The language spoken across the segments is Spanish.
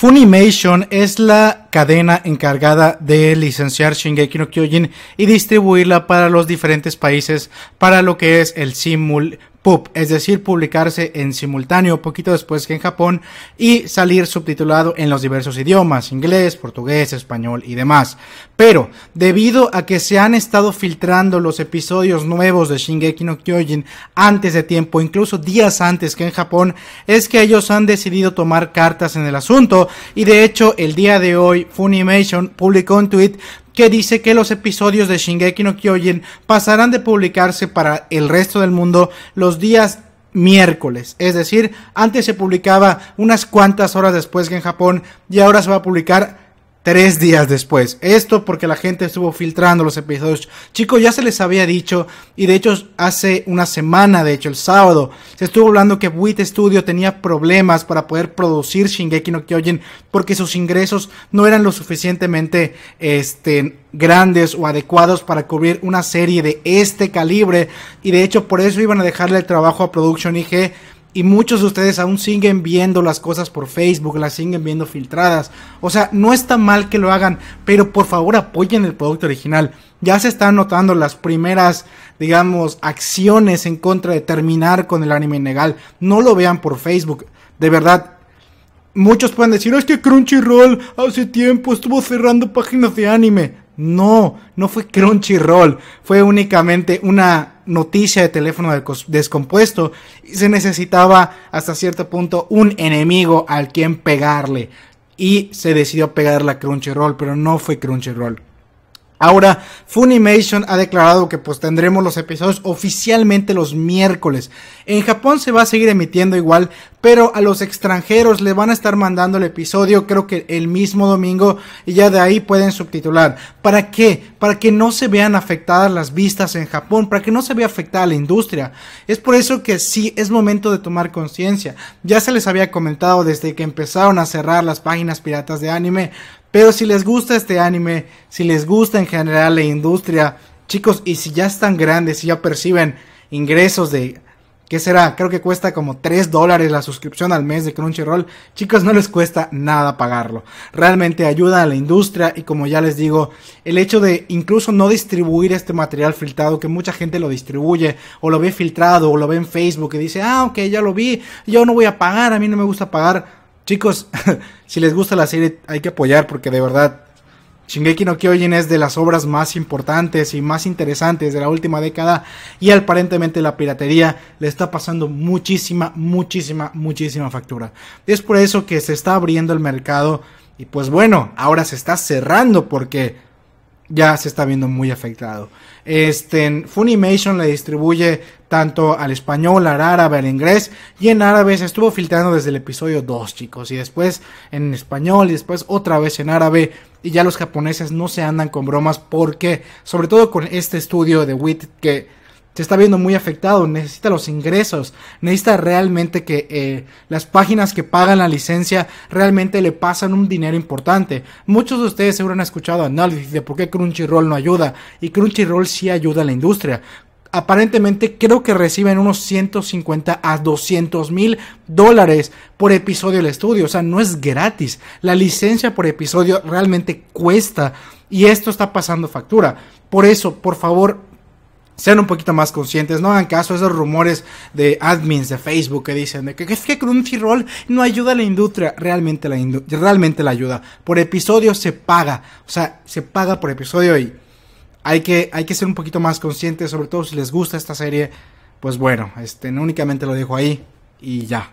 Funimation es la cadena encargada de licenciar Shingeki no Kyojin y distribuirla para los diferentes países para lo que es el simul es decir, publicarse en simultáneo poquito después que en Japón y salir subtitulado en los diversos idiomas, inglés, portugués, español y demás. Pero, debido a que se han estado filtrando los episodios nuevos de Shingeki no Kyojin antes de tiempo, incluso días antes que en Japón, es que ellos han decidido tomar cartas en el asunto y de hecho el día de hoy Funimation publicó un tweet que dice que los episodios de Shingeki no Kyojin pasarán de publicarse para el resto del mundo los días miércoles. Es decir, antes se publicaba unas cuantas horas después que en Japón y ahora se va a publicar tres días después. Esto porque la gente estuvo filtrando los episodios. Chicos, ya se les había dicho, y de hecho hace una semana, de hecho el sábado, se estuvo hablando que WIT Studio tenía problemas para poder producir Shingeki no Kyojin porque sus ingresos no eran lo suficientemente este, grandes o adecuados para cubrir una serie de este calibre, y de hecho por eso iban a dejarle el trabajo a Production IG y muchos de ustedes aún siguen viendo las cosas por Facebook, las siguen viendo filtradas. O sea, no está mal que lo hagan, pero por favor apoyen el producto original. Ya se están notando las primeras, digamos, acciones en contra de terminar con el anime ilegal. No lo vean por Facebook. De verdad, muchos pueden decir, ah, es que Crunchyroll hace tiempo estuvo cerrando páginas de anime. No, no fue Crunchyroll. Fue únicamente una noticia de teléfono descompuesto y se necesitaba hasta cierto punto un enemigo al quien pegarle. Y se decidió pegarle a Crunchyroll, pero no fue Crunchyroll. Ahora, Funimation ha declarado que pues tendremos los episodios oficialmente los miércoles. En Japón se va a seguir emitiendo igual pero a los extranjeros le van a estar mandando el episodio creo que el mismo domingo y ya de ahí pueden subtitular. ¿Para qué? Para que no se vean afectadas las vistas en Japón, para que no se vea afectada la industria. Es por eso que sí es momento de tomar conciencia. Ya se les había comentado desde que empezaron a cerrar las páginas piratas de anime, pero si les gusta este anime, si les gusta en general la industria, chicos, y si ya están grandes y ya perciben ingresos de ¿Qué será? Creo que cuesta como 3 dólares la suscripción al mes de Crunchyroll. Chicos, no les cuesta nada pagarlo. Realmente ayuda a la industria y como ya les digo, el hecho de incluso no distribuir este material filtrado, que mucha gente lo distribuye o lo ve filtrado o lo ve en Facebook y dice, ah, ok, ya lo vi, yo no voy a pagar, a mí no me gusta pagar. Chicos, si les gusta la serie hay que apoyar porque de verdad Shingeki no Kyojin es de las obras más importantes y más interesantes de la última década y aparentemente la piratería le está pasando muchísima, muchísima, muchísima factura. Es por eso que se está abriendo el mercado y pues bueno, ahora se está cerrando porque ya se está viendo muy afectado. Este, Funimation le distribuye tanto al español, al árabe, al inglés y en árabe se estuvo filtrando desde el episodio 2 chicos y después en español y después otra vez en árabe y ya los japoneses no se andan con bromas porque sobre todo con este estudio de WIT que se está viendo muy afectado, necesita los ingresos, necesita realmente que eh, las páginas que pagan la licencia realmente le pasan un dinero importante. Muchos de ustedes seguro han escuchado análisis de por qué Crunchyroll no ayuda y Crunchyroll sí ayuda a la industria aparentemente creo que reciben unos 150 a 200 mil dólares por episodio del estudio. O sea, no es gratis. La licencia por episodio realmente cuesta y esto está pasando factura. Por eso, por favor, sean un poquito más conscientes, no hagan caso a esos rumores de admins de Facebook que dicen de que, que, que Crunchyroll no ayuda a la industria, realmente la ayuda. Por episodio se paga, o sea, se paga por episodio y hay que, hay que ser un poquito más conscientes, sobre todo si les gusta esta serie, pues bueno, este, únicamente lo dejo ahí y ya.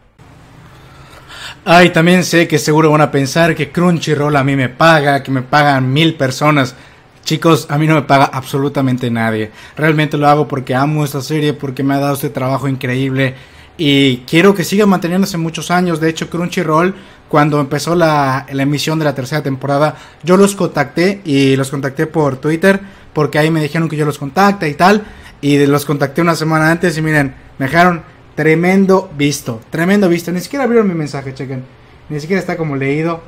Ay, también sé que seguro van a pensar que Crunchyroll a mí me paga, que me pagan mil personas. Chicos, a mí no me paga absolutamente nadie. Realmente lo hago porque amo esta serie, porque me ha dado este trabajo increíble y quiero que siga manteniéndose muchos años. De hecho, Crunchyroll, cuando empezó la, la, emisión de la tercera temporada, yo los contacté y los contacté por Twitter, porque ahí me dijeron que yo los contacta y tal. Y los contacté una semana antes y miren, me dejaron tremendo visto, tremendo visto. Ni siquiera abrieron mi mensaje, chequen. Ni siquiera está como leído.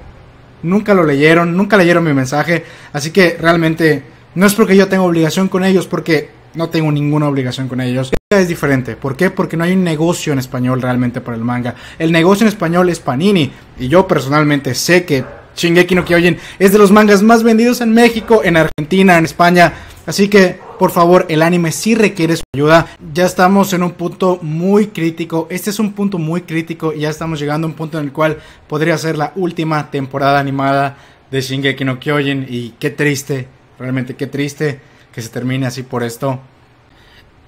Nunca lo leyeron, nunca leyeron mi mensaje. Así que realmente no es porque yo tenga obligación con ellos, porque no tengo ninguna obligación con ellos es diferente. ¿Por qué? Porque no hay un negocio en español realmente para el manga. El negocio en español es Panini. Y yo personalmente sé que Shingeki no Kyojin es de los mangas más vendidos en México, en Argentina, en España. Así que, por favor, el anime sí requiere su ayuda. Ya estamos en un punto muy crítico. Este es un punto muy crítico y ya estamos llegando a un punto en el cual podría ser la última temporada animada de Shingeki no Kyojin. Y qué triste, realmente qué triste que se termine así por esto.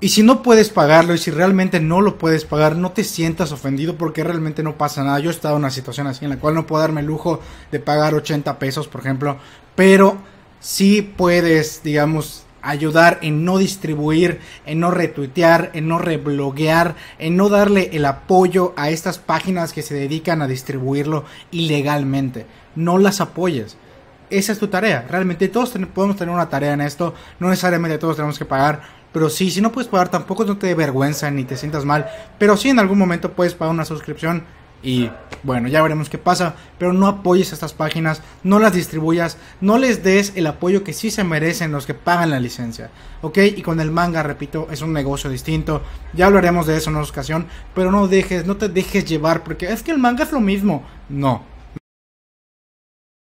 Y si no puedes pagarlo y si realmente no lo puedes pagar, no te sientas ofendido porque realmente no pasa nada. Yo he estado en una situación así en la cual no puedo darme el lujo de pagar 80 pesos, por ejemplo, pero sí puedes, digamos, ayudar en no distribuir, en no retuitear, en no rebloguear, en no darle el apoyo a estas páginas que se dedican a distribuirlo ilegalmente. No las apoyes. Esa es tu tarea. Realmente todos podemos tener una tarea en esto. No necesariamente todos tenemos que pagar pero sí, si no puedes pagar tampoco no te dé vergüenza ni te sientas mal. Pero sí en algún momento puedes pagar una suscripción y bueno, ya veremos qué pasa. Pero no apoyes a estas páginas, no las distribuyas, no les des el apoyo que sí se merecen los que pagan la licencia. ¿Ok? Y con el manga, repito, es un negocio distinto. Ya hablaremos de eso en otra ocasión. Pero no dejes, no te dejes llevar porque es que el manga es lo mismo. No,